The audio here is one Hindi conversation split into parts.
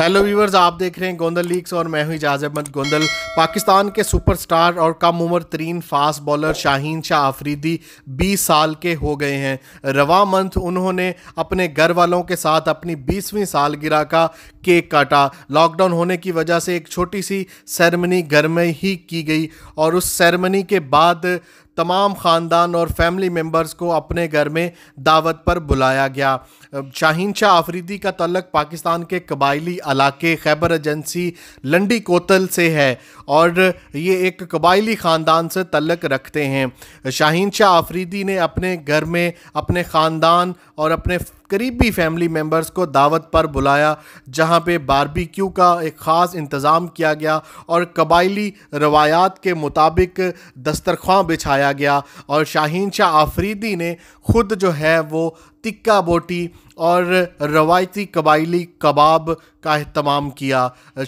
हेलो व्यूवर्स आप देख रहे हैं गोंदल लीग्स और मैं हूं इजाज अहमद गोंदल पाकिस्तान के सुपरस्टार और कम उम्र तरीन फास्ट बॉलर शाहीन शाह आफरीदी 20 साल के हो गए हैं रवा मंथ उन्होंने अपने घर वालों के साथ अपनी 20वीं सालगिरह का केक काटा लॉकडाउन होने की वजह से एक छोटी सी सेरेमनी घर में ही की गई और उस सेरेमनी के बाद तमाम ख़ानदान और फैमिली मेम्बर्स को अपने घर में दावत पर बुलाया गया शाहीन शाह आफरीदी का तलक पाकिस्तान के कबायली इलाके खैबर एजेंसी लंडी कोतल से है और ये एक कबायली ख़ानदान से तलक रखते हैं शाहीन शाह आफरीदी ने अपने घर में अपने ख़ानदान और अपने करीबी फैमिली मेम्बर्स को दावत पर बुलाया जहाँ पे बारबेक्यू का एक ख़ास इंतज़ाम किया गया और कबायली रवायात के मुताबिक दस्तरखा बिछाया गया और शाहीन शाह आफरीदी ने खुद जो है वो टिक्का बोटी और रवायती कबायली कबाब का अहतमाम किया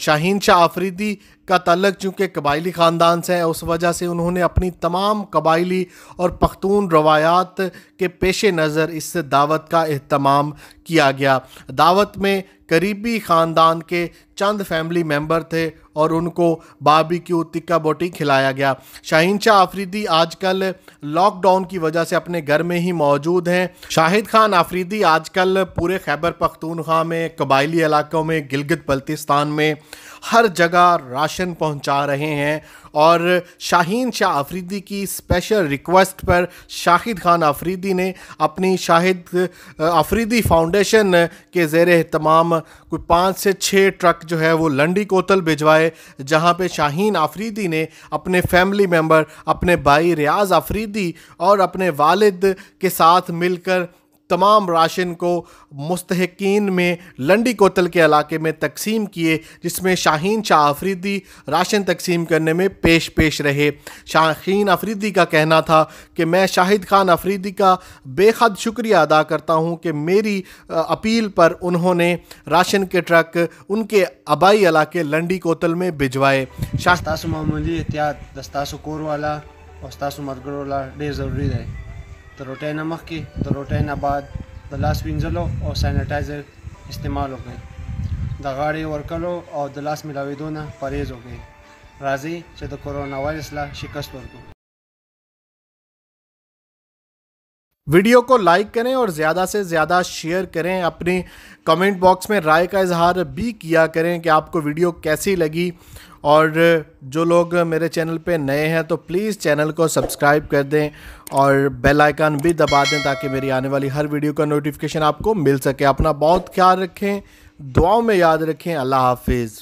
शाहीन शाह आफरीदी का तलक चूँकि कबायली ख़ानदान से है उस वजह से उन्होंने अपनी तमाम कबायली और पख्तून रवायात के पेश नज़र इस दावत का अहतमाम किया गया दावत में करीबी ख़ानदान के चंद फैमिली मेंबर थे और उनको की तिक्का बोटी खिलाया गया शाहीन शाह आफरीदी आजकल लॉकडाउन की वजह से अपने घर में ही मौजूद हैं शाहिद खान खान आफरीदी आजकल पूरे खैबर पख्तूनख्वा में कबायली इलाकों में गिलगित बल्तिस्तान में हर जगह राशन पहुंचा रहे हैं और शाहीन शाह आफरीदी की स्पेशल रिक्वेस्ट पर शाहिद खान आफरीदी ने अपनी शाहिद आफरीदी फाउंडेशन के जेर तमाम कोई पाँच से छः ट्रक जो है वो लंडी कोतल भिजवाए जहाँ पे शाहीन आफरीदी ने अपने फैमिली मेंबर अपने भाई रियाज आफरीदी और अपने वालिद के साथ मिलकर तमाम राशन को मुस्तकिन में लंडी कोतल के इलाके में तकसीम किए जिसमें शाहीन शाह आफरीदी राशन तकसीम करने में पेश पेश रहे शाहीन आफरीदी का कहना था कि मैं शाहिद खान आफरीदी का बेहद शुक्रिया अदा करता हूँ कि मेरी अपील पर उन्होंने राशन के ट्रक उनके आबाई इलाके लंडी कोतल में भिजवाए शाह मामूली एहतियात दस्तासो कोर वाला और दस्तासो मरगर वाला ज़रूरी है د روټۍ نه مخکې د روټۍ نه بعد د لاس وینځلو او سینټایزر استعمال وکړئ د غاړې ورکلو او د لاس ملاوېدو نه پرهیز وکړئ راځئ چې د کرونا وایرس له شکست ورکړو वीडियो को लाइक करें और ज़्यादा से ज़्यादा शेयर करें अपने कमेंट बॉक्स में राय का इजहार भी किया करें कि आपको वीडियो कैसी लगी और जो लोग मेरे चैनल पे नए हैं तो प्लीज़ चैनल को सब्सक्राइब कर दें और बेल आइकन भी दबा दें ताकि मेरी आने वाली हर वीडियो का नोटिफिकेशन आपको मिल सके अपना बहुत ख्याल रखें दुआओं में याद रखें अल्लाह हाफिज़